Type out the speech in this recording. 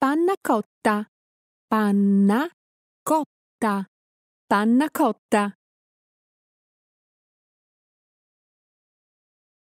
Panna cotta. Panna cotta. Panna cotta.